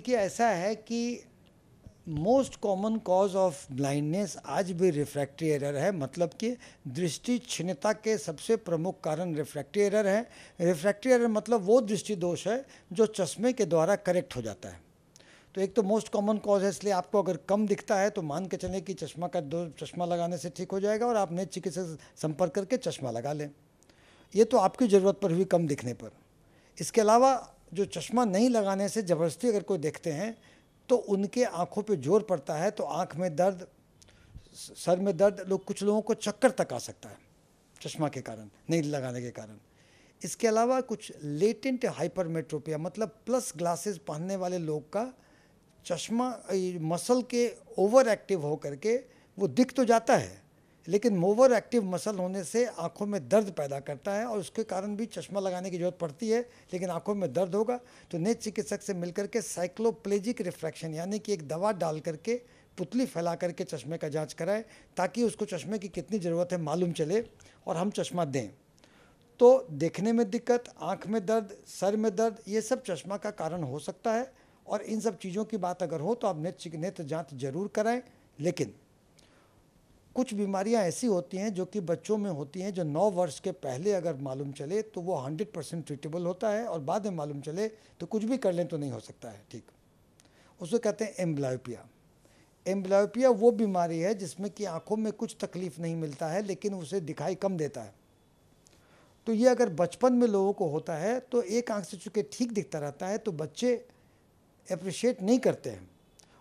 देखिए ऐसा है कि most common cause of blindness आज भी रिफ्रैक्टरी एरर है मतलब कि दृष्टि क्षीणता के सबसे प्रमुख कारण रिफ्रैक्टरी एरर है रिफ्रैक्टरी एरर मतलब वो दृष्टि दोष है जो चश्मे के द्वारा करेक्ट हो जाता है तो एक तो मोस्ट कॉमन कॉज है इसलिए आपको अगर कम दिखता है तो मान के चले कि चश्मा का दो चश्मा लगाने से ठीक हो जाएगा और आप नए चिकित्सा संपर्क करके चश्मा लगा लें ये तो आपकी ज़रूरत पर हुई कम दिखने पर इसके अलावा जो चश्मा नहीं लगाने से ज़बरदस्ती अगर कोई देखते हैं तो उनके आँखों पे जोर पड़ता है तो आँख में दर्द सर में दर्द लोग कुछ लोगों को चक्कर तक आ सकता है चश्मा के कारण नहीं लगाने के कारण इसके अलावा कुछ लेटेंट हाइपरमेट्रोपिया मतलब प्लस ग्लासेस पहनने वाले लोग का चश्मा मसल के ओवर एक्टिव हो के वो दिख तो जाता है लेकिन मोवर एक्टिव मसल होने से आंखों में दर्द पैदा करता है और उसके कारण भी चश्मा लगाने की जरूरत पड़ती है लेकिन आंखों में दर्द होगा तो नेत्र चिकित्सक से मिलकर के साइक्लोप्लेजिक रिफ्रैक्शन यानी कि एक दवा डाल करके पुतली फैला करके चश्मे का जांच कराएं ताकि उसको चश्मे की कितनी ज़रूरत है मालूम चले और हम चश्मा दें तो देखने में दिक्कत आँख में दर्द सर में दर्द ये सब चश्मा का कारण हो सकता है और इन सब चीज़ों की बात अगर हो तो आप नेत्र नेत्र जाँच जरूर कराएँ लेकिन कुछ बीमारियां ऐसी होती हैं जो कि बच्चों में होती हैं जो 9 वर्ष के पहले अगर मालूम चले तो वो 100 परसेंट ट्रीटेबल होता है और बाद में मालूम चले तो कुछ भी कर लें तो नहीं हो सकता है ठीक उसको कहते हैं एम्ब्लायोपिया एम्ब्लायोपिया वो बीमारी है जिसमें कि आँखों में कुछ तकलीफ नहीं मिलता है लेकिन उसे दिखाई कम देता है तो ये अगर बचपन में लोगों को होता है तो एक आँख से चूँकि ठीक दिखता रहता है तो बच्चे अप्रिशिएट नहीं करते हैं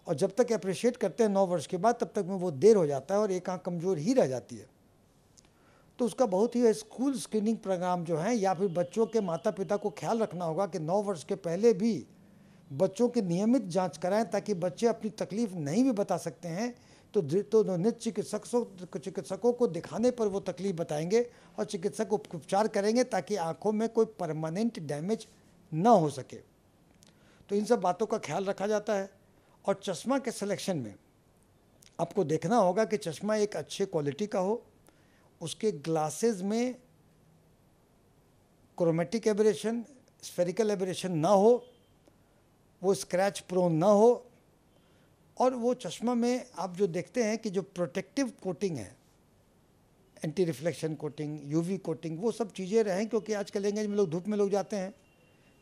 और जब तक अप्रिशिएट करते हैं नौ वर्ष के बाद तब तक में वो देर हो जाता है और एक आँख कमज़ोर ही रह जाती है तो उसका बहुत ही स्कूल स्क्रीनिंग प्रोग्राम जो है या फिर बच्चों के माता पिता को ख्याल रखना होगा कि नौ वर्ष के पहले भी बच्चों की नियमित जांच कराएं ताकि बच्चे अपनी तकलीफ नहीं भी बता सकते हैं तो तो नित चिकित्सकों चिकित्सकों को दिखाने पर वो तकलीफ बताएंगे और चिकित्सक उपचार करेंगे ताकि आँखों में कोई परमानेंट डैमेज ना हो सके तो इन सब बातों का ख्याल रखा जाता है और चश्मा के सिलेक्शन में आपको देखना होगा कि चश्मा एक अच्छे क्वालिटी का हो उसके ग्लासेस में क्रोमेटिक एबरेशन स्फेरिकल एबरेशन ना हो वो स्क्रैच प्रोन ना हो और वो चश्मा में आप जो देखते हैं कि जो प्रोटेक्टिव कोटिंग है anti reflection coating UV coating वो सब चीज़ें रहें क्योंकि आजकल लेंगे में लोग धूप में लोग जाते हैं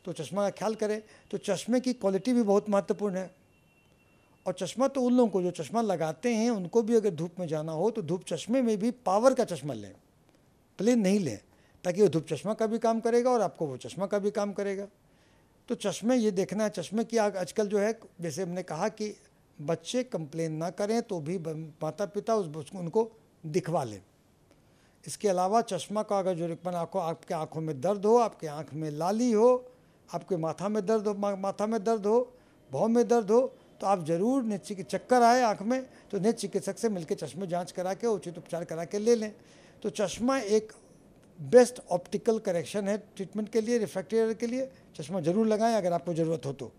तो चश्मा का ख्याल करें तो चश्मे की क्वालिटी भी बहुत महत्वपूर्ण है और चश्मा तो उन लोगों को जो चश्मा लगाते हैं उनको भी अगर धूप में जाना हो तो धूप चश्मे में भी पावर का चश्मा लें प्लेन नहीं लें ताकि वो धूप चश्मा का भी काम करेगा और आपको वो चश्मा का भी काम करेगा तो चश्मे ये देखना है चश्मे की आजकल जो है जैसे हमने कहा कि बच्चे कंप्लेन ना करें तो भी माता पिता उस उनको दिखवा लें इसके अलावा चश्मा का अगर जो रिकमन आँखों आपके आँखों में दर्द हो आपके आँख में लाली हो आपके माथा में दर्द हो माथा में दर्द हो भाव में दर्द हो तो आप ज़रूर के चक्कर आए आँख में तो नेत्र चिकित्सक से मिलकर चश्मे जाँच करा के उचित उपचार करा के ले लें तो चश्मा एक बेस्ट ऑप्टिकल करेक्शन है ट्रीटमेंट के लिए रिफ्रैक्टर के लिए चश्मा ज़रूर लगाएं अगर आपको ज़रूरत हो तो